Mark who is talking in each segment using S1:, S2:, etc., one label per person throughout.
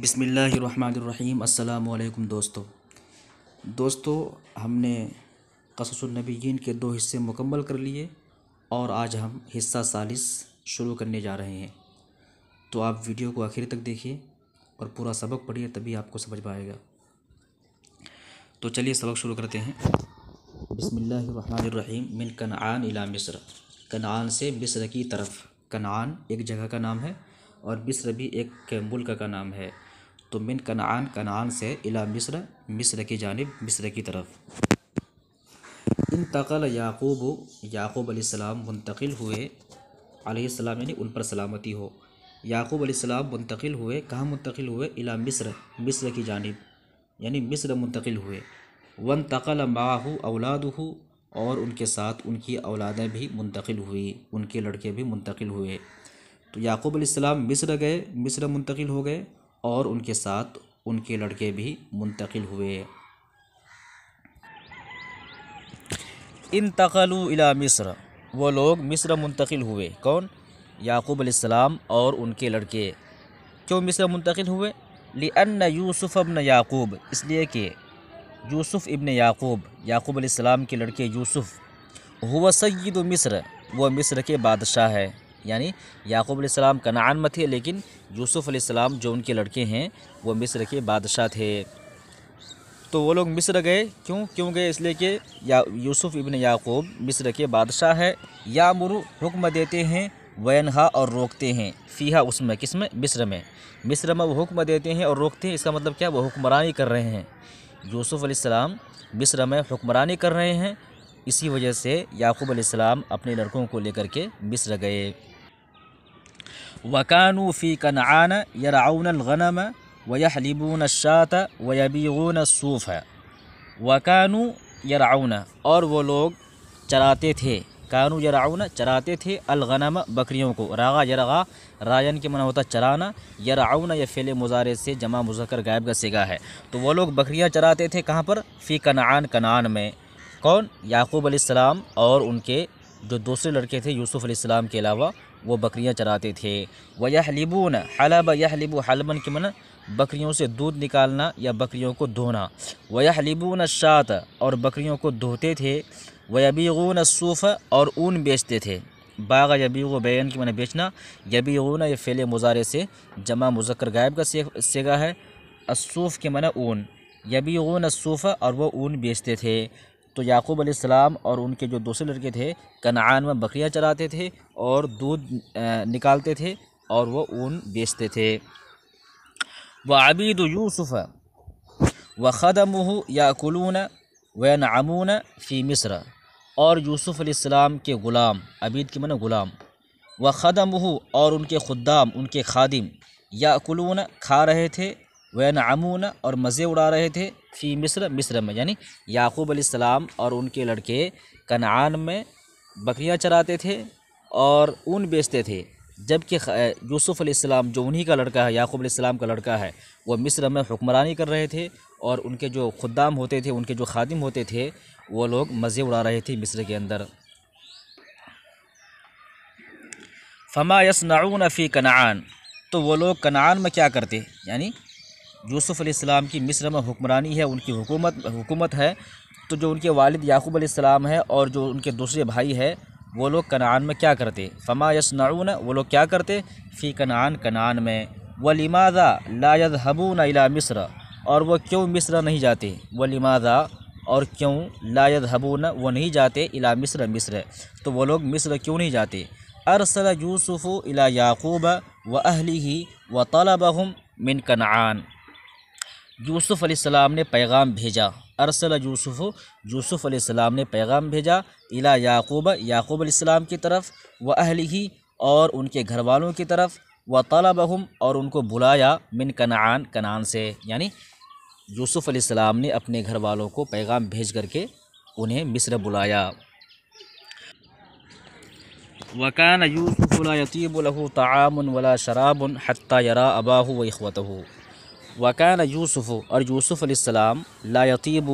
S1: بسم اللہ الرحمن الرحیم السلام علیکم دوستو دوستو ہم نے قصص النبیین کے دو حصے مکمل کر لیے اور آج ہم حصہ سالس شروع کرنے جا رہے ہیں تو آپ ویڈیو کو آخر تک دیکھیے اور پورا سبق پڑھیے تبھی آپ کو سمجھ پائے گا تو چلیے سبق شروع کرتے ہیں بسم اللہ الرحمن الرحیم من کنعان الی مصر کنعان سے مصر کی طرف کنعان ایک جگہ کا نام ہے اور مصر بھی ایک ملک کا نام ہے تو من کنعان کنعان سے الہ مصر مصر کی جانب مصر کی طرف انتقل یعقوب یعقوب علیہ السلام منتقل ہوئے علیہ السلام یعنی ان پر سلامتی ہو یعقوب علیہ السلام منتقل ہوئے کہاں منتقل ہوئے الہ مصر مصر کی جانب یعنی مصر منتقل ہوئے وانتقل طقل ماہو اولاد ہو اور ان کے ساتھ ان کی اولادیں بھی منتقل ہوئی ان کے لڑکے بھی منتقل ہوئے تو یعقوب علیہ السلام مصر گئے مصر منتقل ہو گئے اور ان کے ساتھ ان کے لڑکے بھی منتقل ہوئے انتقلوا الی مصر وہ لوگ مصر منتقل ہوئے کون یعقوب علیہ السلام اور ان کے لڑکے کیوں مصر منتقل ہوئے لأن یوسف ابن یعقوب اس لیے کہ یوسف ابن یعقوب یعقوب علیہ السلام کے لڑکے یوسف ہوا سید مصر وہ مصر کے بادشاہ ہے یعنی یعقوب علیہ السلام کا میں تھے لیکن یوسف علیہ السلام جو ان کے لڑکے ہیں وہ مصر کے بادشاہ تھے تو وہ لوگ مصر گئے کیوں کیوں گئے اس لیے کہ یا یوسف ابن یعقوب مصر کے بادشاہ ہے یا مرو حکم دیتے ہیں وینہا اور روکتے ہیں فیہا اس میں کس میں مصر میں مصر میں وہ حکم دیتے ہیں اور روکتے ہیں اس کا مطلب کیا وہ حکمرانی کر رہے ہیں یوسف علیہ السلام مصر میں حکمرانی کر رہے ہیں اسی وجہ سے یعقوب علیہ السلام اپنے لڑکوں کو لے کر کے مصر گئے وکانو فی کنعان یرعون الغنم ویحلبون الشات شاعت الصوف وکانو یرعون اور وہ لوگ چراتے تھے کانو یرعون چراتے تھے الغنم بکریوں کو راغا یرغا راجن کے ہوتا چرانا یرعون یا فعل مزارے سے جمع مذکر غائب کا سگا ہے تو وہ لوگ بکریاں چراتے تھے کہاں پر فی کنعان کنعان میں کون یعقوب علیہ السلام اور ان کے جو دوسرے لڑکے تھے یوسف علیہ السلام کے علاوہ وہ بکریاں چراتے تھے وہ لبون حلب یہ لبو حالبن کی من بکریوں سے دودھ نکالنا یا بکریوں کو دھونا وہ یہ لبون اشاط اور بکریوں کو دھوتے تھے وہ یبیغون صوف اور اون بیچتے تھے باغ یبیغ و بیان کی منع بیچنا یبیغون یہ فعل مزارے سے جمع مذکر غائب کا سگا ہے اسوف کے منع اون یبیغون غون صوف اور وہ اون بیچتے تھے تو یعقوب علیہ السلام اور ان کے جو دوسرے لڑکے تھے کنعان میں بکریاں چراتے تھے اور دودھ نکالتے تھے اور وہ اون بیچتے تھے وہ عبید یوسف و خدم یا کلون و عمون فی مصر اور یوسف علیہ السلام کے غلام عبید کے من غلام و خدم اور ان کے خدام ان کے خادم یا کلون کھا رہے تھے وین امون اور مزے اڑا رہے تھے فی مصر مصر میں یعنی یعقوب علیہ السلام اور ان کے لڑکے کنعان میں بکریاں چراتے تھے اور اون بیچتے تھے جب کہ یوسف علیہ السلام جو انہی کا لڑکا ہے یعقوب علیہ السلام کا لڑکا ہے وہ مصر میں حکمرانی کر رہے تھے اور ان کے جو خدام ہوتے تھے ان کے جو خادم ہوتے تھے وہ لوگ مزے اڑا رہے تھے مصر کے اندر فما یسنعون فی کنعان تو وہ لوگ کنعان میں کیا کرتے یعنی یوسف علیہ السلام کی مصر میں حکمرانی ہے ان کی حکومت حکومت ہے تو جو ان کے والد یعقوب علیہ السلام ہے اور جو ان کے دوسرے بھائی ہے وہ لوگ کنعان میں کیا کرتے فما یسنعون وہ لوگ کیا کرتے فی کنعان کنعان میں و لا لاید الی مصر اور وہ کیوں مصر نہیں جاتے و اور کیوں لا ہبون وہ نہیں جاتے الی مصر مصر تو وہ لوگ مصر کیوں نہیں جاتے ارسل یوسف الی یعقوب و اہلیہ و طلبہم من کنعان یوسف علیہ السلام نے پیغام بھیجا ارسل یوسف یوسف علیہ السلام نے پیغام بھیجا الہ یعقوب یعقوب علیہ السلام کی طرف و اہلی ہی اور ان کے گھر والوں کی طرف و طالبہم اور ان کو بلایا من کنعان کنان سے یعنی یوسف علیہ السلام نے اپنے گھر والوں کو پیغام بھیج کر کے انہیں مصر بلایا وکان یوسف یطیب له طعام ولا شراب الحطہ یرا اباہ و احوۃ وکان یوسف اور یوسف علیہ السلام لا یطیب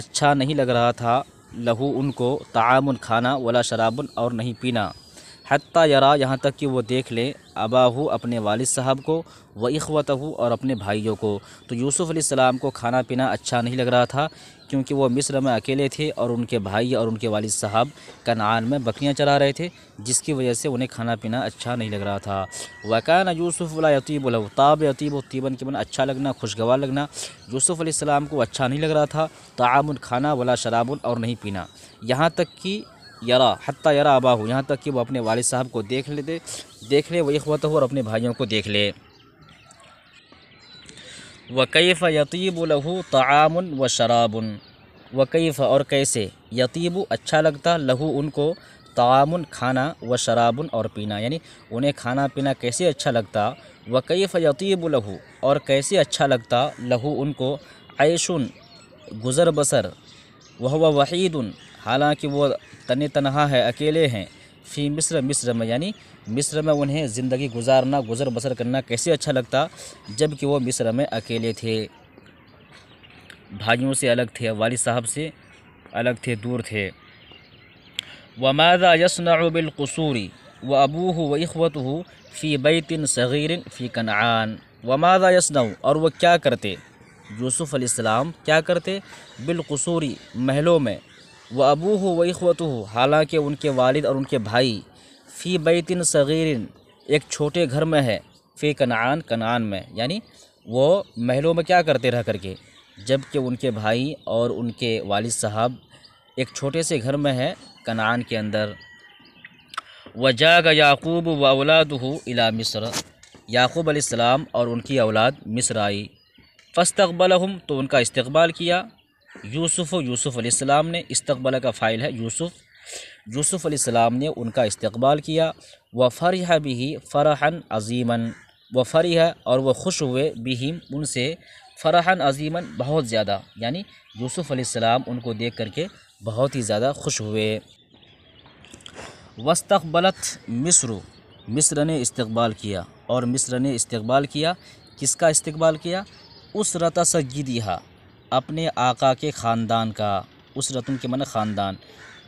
S1: اچھا نہیں لگ رہا تھا لہو ان کو تعامن کھانا ولا شرابن اور نہیں پینا حتیٰ یرا یہاں تک کہ وہ دیکھ لے اباہو اپنے والد صاحب کو و اخوتہ اور اپنے بھائیوں کو تو یوسف علیہ السلام کو کھانا پینا اچھا نہیں لگ رہا تھا کیونکہ وہ مصر میں اکیلے تھے اور ان کے بھائی اور ان کے والد صاحب کنعان میں بکریاں چلا رہے تھے جس کی وجہ سے انہیں کھانا پینا اچھا نہیں لگ رہا تھا وکان یوسف اللہ یتیب الفطاب یتیب کے من اچھا لگنا خوشگوار لگنا یوسف علیہ السلام کو اچھا نہیں لگ رہا تھا تعامل کھانا ولا شرابن اور نہیں پینا یہاں تک کہ یرا حتیٰ یرا آباہ ہو یہاں تک کہ وہ اپنے والد صاحب کو دیکھ لیتے دیکھ لے وہ اخوت ہو اور اپنے بھائیوں کو دیکھ لے وقیف يَطِيبُ لَهُ لہو وَشَرَابٌ و شرابن وقیف اور کیسے یتیب اچھا لگتا لہو ان کو تعامن کھانا و شرابن اور پینا یعنی انہیں کھانا پینا کیسے اچھا لگتا وقیف يَطِيبُ لَهُ لہو اور کیسے اچھا لگتا لہو ان کو عیشن گزر بسر وہ وحید حالانکہ وہ تن تنہا ہے اکیلے ہیں فی مصر مصر میں یعنی مصر میں انہیں زندگی گزارنا گزر بسر کرنا کیسے اچھا لگتا جب کہ وہ مصر میں اکیلے تھے بھائیوں سے الگ تھے والد صاحب سے الگ تھے دور تھے وماذا یسنع بالقصوری و ابو ہو و اخوت ہو فی بیتن صغیر فی کنعان وماذا یسنع اور وہ کیا کرتے یوسف علیہ السلام کیا کرتے بالقصوری محلوں میں وہ ابو ہو وہ ہو حالانکہ ان کے والد اور ان کے بھائی فی بیتن صغیرن ایک چھوٹے گھر میں ہے فی کنعان کنعان میں یعنی وہ محلوں میں کیا کرتے رہ کر کے جب کہ ان کے بھائی اور ان کے والد صاحب ایک چھوٹے سے گھر میں ہے کنعان کے اندر و جاگ یعقوب و اولاد ہو الا مصر یعقوب علیہ السلام اور ان کی اولاد مصر آئی فستقبلہ تو ان کا استقبال کیا یوسف و یوسف علیہ السلام نے استقبال کا فائل ہے یوسف یوسف علیہ السلام نے ان کا استقبال کیا وہ فرح بھی فرحن عظیمن وہ فرح اور وہ خوش ہوئے بھی ان سے فرحن عظیمن بہت زیادہ یعنی یوسف علیہ السلام ان کو دیکھ کر کے بہت ہی زیادہ خوش ہوئے وستقبلت مصر مصر نے استقبال کیا اور مصر نے استقبال کیا کس کا استقبال کیا اس رتا سجیدیہ اپنے آقا کے خاندان کا اس رتن کے من خاندان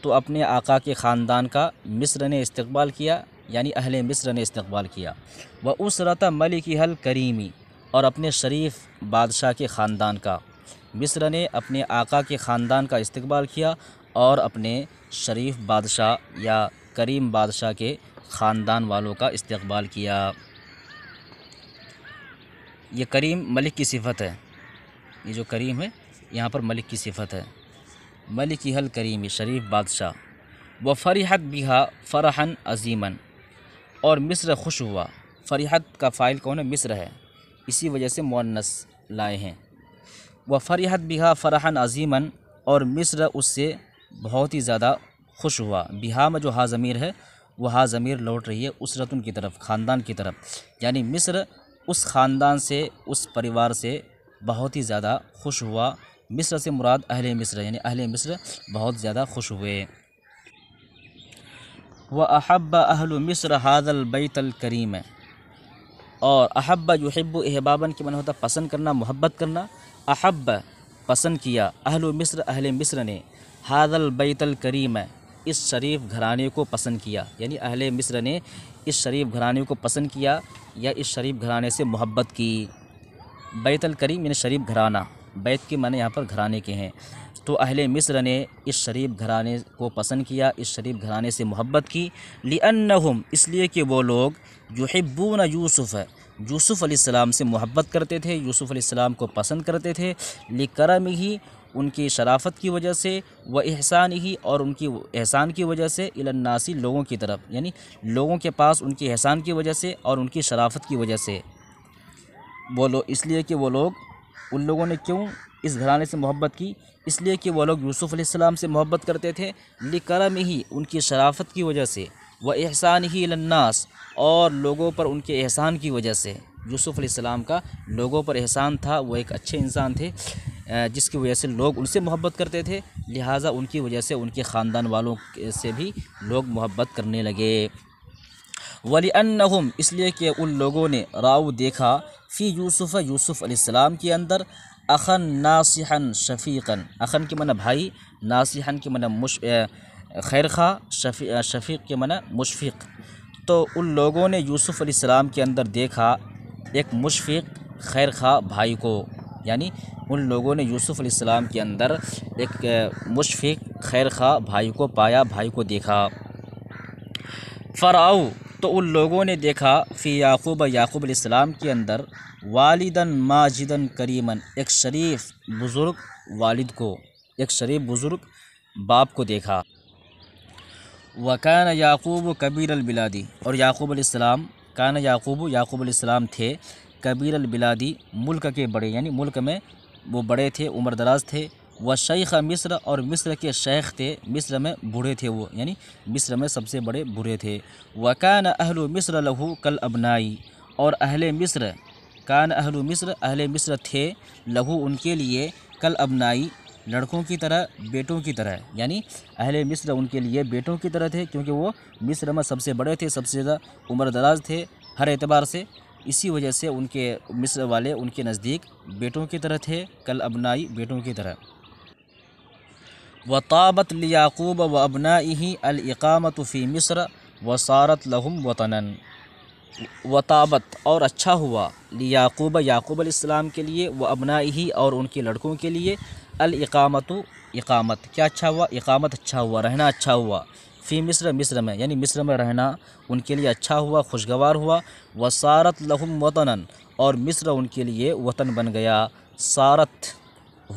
S1: تو اپنے آقا کے خاندان کا مصر نے استقبال کیا یعنی اہل مصر نے استقبال کیا وہ اسرت ملک حل کریمی اور اپنے شریف بادشاہ کے خاندان کا مصر نے اپنے آقا کے خاندان کا استقبال کیا اور اپنے شریف بادشاہ یا کریم بادشاہ کے خاندان والوں کا استقبال کیا یہ کریم ملک کی صفت ہے یہ جو کریم ہے یہاں پر ملک کی صفت ہے ملکی حل کریمی شریف بادشاہ و فریحت بہا فرحن عظیمن اور مصر خوش ہوا فریحت کا فائل کون ہے مصر ہے اسی وجہ سے معنس لائے ہیں وہ فریحت بہا فرحن عظیمن اور مصر اس سے بہت ہی زیادہ خوش ہوا بہا میں جو ہا ضمیر ہے وہ ہا ضمیر لوٹ رہی ہے اس رتن کی طرف خاندان کی طرف یعنی مصر اس خاندان سے اس پریوار سے بہت ہی زیادہ خوش ہوا مصر سے مراد اہل مصر یعنی اہل مصر بہت زیادہ خوش ہوئے وہ احب اہل مصر حاض البیت الکریم اور احب یحب و احبابن کے من ہوتا پسند کرنا محبت کرنا احب پسند کیا اہل مصر اہل مصر نے حاض البیت الکریم اس شریف گھرانے کو پسند کیا یعنی اہل مصر نے اس شریف گھرانے کو پسند کیا یا اس شریف گھرانے سے محبت کی بیت الکریم یعنی شریف گھرانہ بیت کے معنی یہاں پر گھرانے کے ہیں تو اہل مصر نے اس شریف گھرانے کو پسند کیا اس شریف گھرانے سے محبت کی لی اس لیے کہ وہ لوگ یحبون یوسف ہے یوسف علیہ السلام سے محبت کرتے تھے یوسف علیہ السلام کو پسند کرتے تھے لکرم ہی ان کی شرافت کی وجہ سے و احسان ہی اور ان کی احسان کی وجہ سے الناسی لوگوں کی طرف یعنی لوگوں کے پاس ان کی احسان کی وجہ سے اور ان کی شرافت کی وجہ سے وہ لوگ اس لیے کہ وہ لوگ ان لوگوں نے کیوں اس گھرانے سے محبت کی اس لیے کہ وہ لوگ یوسف علیہ السلام سے محبت کرتے تھے لکرم ہی ان کی شرافت کی وجہ سے وہ احسان ہی الناس اور لوگوں پر ان کے احسان کی وجہ سے یوسف علیہ السلام کا لوگوں پر احسان تھا وہ ایک اچھے انسان تھے جس کی وجہ سے لوگ ان سے محبت کرتے تھے لہٰذا ان کی وجہ سے ان کے خاندان والوں سے بھی لوگ محبت کرنے لگے ولی انہم اس لیے کہ ان لوگوں نے راؤ دیکھا فی یوسف یوسف علیہ السلام کے اندر اخن ناصحن شفیقاً اخن کے منع بھائی ناصحن کے منع مش خیر خاں شفی شفیق کے منع مشفق تو ان لوگوں نے یوسف علیہ السلام کے اندر دیکھا ایک مشفق خیر خاں بھائی کو یعنی ان لوگوں نے یوسف علیہ السلام کے اندر ایک مشفق خیر خاں بھائی کو پایا بھائی کو دیکھا فراؤ تو ان لوگوں نے دیکھا فی یعقوب یعقوب علیہ السلام کے اندر والدن ماجدن کریمن ایک شریف بزرگ والد کو ایک شریف بزرگ باپ کو دیکھا وکان یعقوب کبیر البلادی اور یعقوب علیہ السلام کان یعقوب یعقوب علیہ السلام تھے کبیر البلادی ملک کے بڑے یعنی ملک میں وہ بڑے تھے عمر دراز تھے وہ شیخ مصر اور مصر کے شیخ تھے مصر میں بوڑھے تھے وہ یعنی مصر میں سب سے بڑے بوڑھے تھے وکان اہل مصر لہو کل ابنائی اور اہل مصر کان اہل مصر اہل مصر تھے لہو ان کے لیے کل ابنائی لڑکوں کی طرح بیٹوں کی طرح یعنی اہل مصر ان کے لیے بیٹوں کی طرح تھے کیونکہ وہ مصر میں سب سے بڑے تھے سب سے زیادہ عمر دراز تھے ہر اعتبار سے اسی وجہ سے ان کے مصر والے ان کے نزدیک بیٹوں کی طرح تھے کل ابنائی بیٹوں کی طرح و طابت لیاقوب و ابنا عی القامت فی مصر و سارت لہم و طابت اور اچھا ہوا لیاقوب یعقوب علیہ السلام کے لیے و ابنائی اور ان کے لڑکوں کے لیے القامت و اقامت کیا اچھا ہوا اقامت اچھا ہوا رہنا اچھا ہوا فی مصر مصر میں یعنی مصر میں رہنا ان کے لیے اچھا ہوا خوشگوار ہوا و سارت لہم وطن اور مصر ان کے لیے وطن بن گیا سارت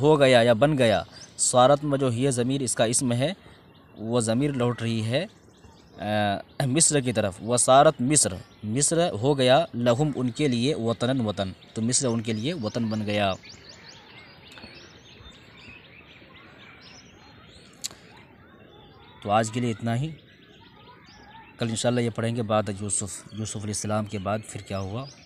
S1: ہو گیا یا بن گیا سوارت میں جو یہ ضمیر اس کا اسم ہے وہ ضمیر لوٹ رہی ہے مصر کی طرف وہ سارت مصر مصر ہو گیا لہم ان کے لیے وطن وطن تو مصر ان کے لیے وطن بن گیا تو آج کے لیے اتنا ہی کل انشاءاللہ یہ پڑھیں گے بعد یوسف یوسف علیہ السلام کے بعد پھر کیا ہوا